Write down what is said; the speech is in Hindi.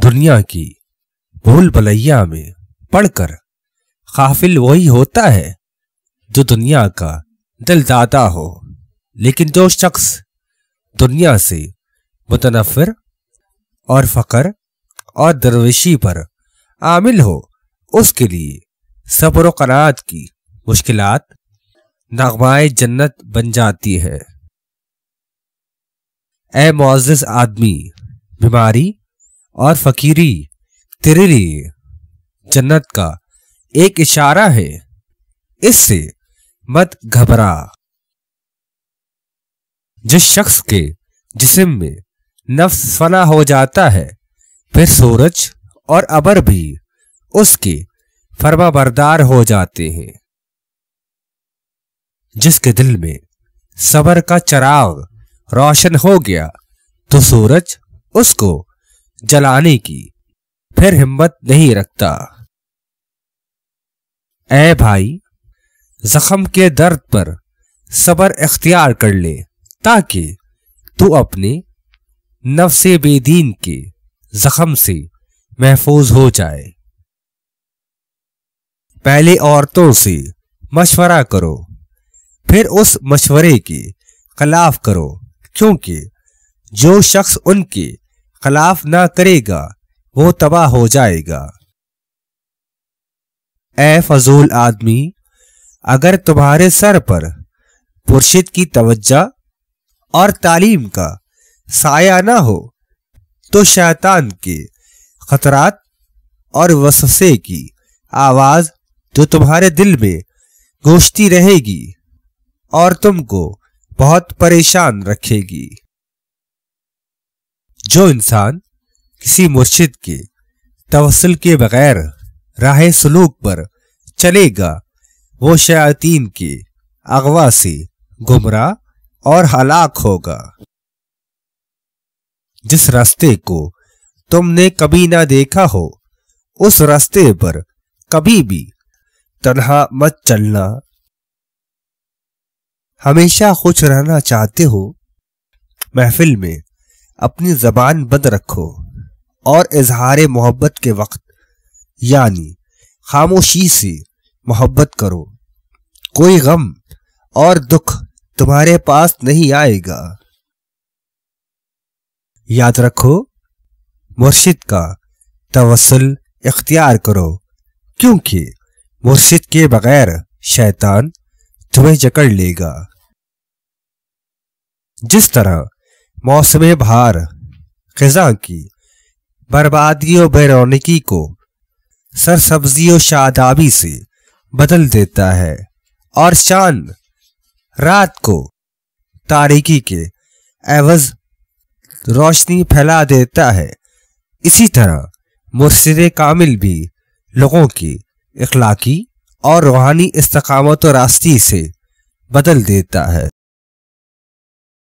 दुनिया की भूल भलैया में पढ़कर काफिल वही होता है जो दुनिया का दिलदाता हो लेकिन जो शख्स दुनिया से मुतनफर और फ़कर और दरवेशी पर आमिल हो उसके लिए सब्र कनात की मुश्किलात नगमाए जन्नत बन जाती है ए मोज़ आदमी बीमारी और फकीरी तेरे लिए जन्नत का एक इशारा है इससे मत घबरा जिस शख्स के जिसम में नफ्स फना हो जाता है फिर सूरज और अबर भी उसके फर्माबरदार हो जाते हैं जिसके दिल में सबर का चराग रोशन हो गया तो सूरज उसको जलाने की फिर हिम्मत नहीं रखता ऐ भाई जख्म के दर्द पर सबर इख्तियार कर ले ताकि तू अपने नफसे बेदीन के जख्म से महफूज हो जाए पहले औरतों से मशवरा करो फिर उस मशवरे के खिलाफ करो क्योंकि जो शख्स उनके खिलाफ ना करेगा वो तबाह हो जाएगा ए फजूल आदमी अगर तुम्हारे सर पर पुरशिद की तवज्जा और तालीम का साया ना हो तो शैतान के खतरात और वससे की आवाज जो तुम्हारे दिल में गूंजती रहेगी और तुमको बहुत परेशान रखेगी जो इंसान किसी मुर्शिद के तवसल के बगैर राह सलूक पर चलेगा वो शयातीन के अगवा से गुमराह और हलाक होगा जिस रास्ते को तुमने कभी ना देखा हो उस रास्ते पर कभी भी तनहा मत चलना हमेशा खुश रहना चाहते हो महफिल में अपनी जबान बंद रखो और इजहार मोहब्बत के वक्त यानी खामोशी से मोहब्बत करो कोई गम और दुख तुम्हारे पास नहीं आएगा याद रखो मुर्शिद का तवसल इख्तियार करो क्योंकि मुर्शिद के बगैर शैतान तुम्हें जकड़ लेगा जिस तरह मौसम बहार खज़ा की बर्बादी और बेरौनकी को सरसब्जी और शादाबी से बदल देता है और चांद रात को तारीकी के एवज रोशनी फैला देता है इसी तरह मुर्शद कामिल भी लोगों की इखलाकी और रूहानी इस्तकामत और रास्ती से बदल देता है